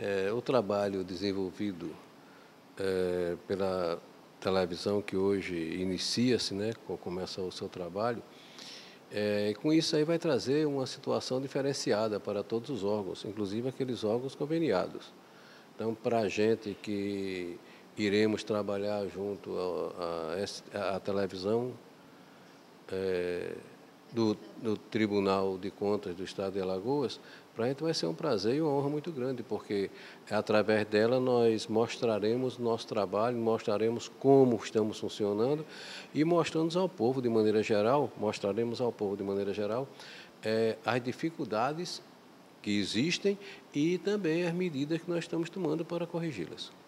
É, o trabalho desenvolvido é, pela televisão que hoje inicia-se, né, começa o seu trabalho, é, com isso aí vai trazer uma situação diferenciada para todos os órgãos, inclusive aqueles órgãos conveniados. Então, para a gente que iremos trabalhar junto à televisão é, do do Tribunal de Contas do Estado de Alagoas, para a gente vai ser um prazer e uma honra muito grande, porque através dela nós mostraremos nosso trabalho, mostraremos como estamos funcionando e mostramos ao povo de maneira geral, mostraremos ao povo de maneira geral é, as dificuldades que existem e também as medidas que nós estamos tomando para corrigi-las.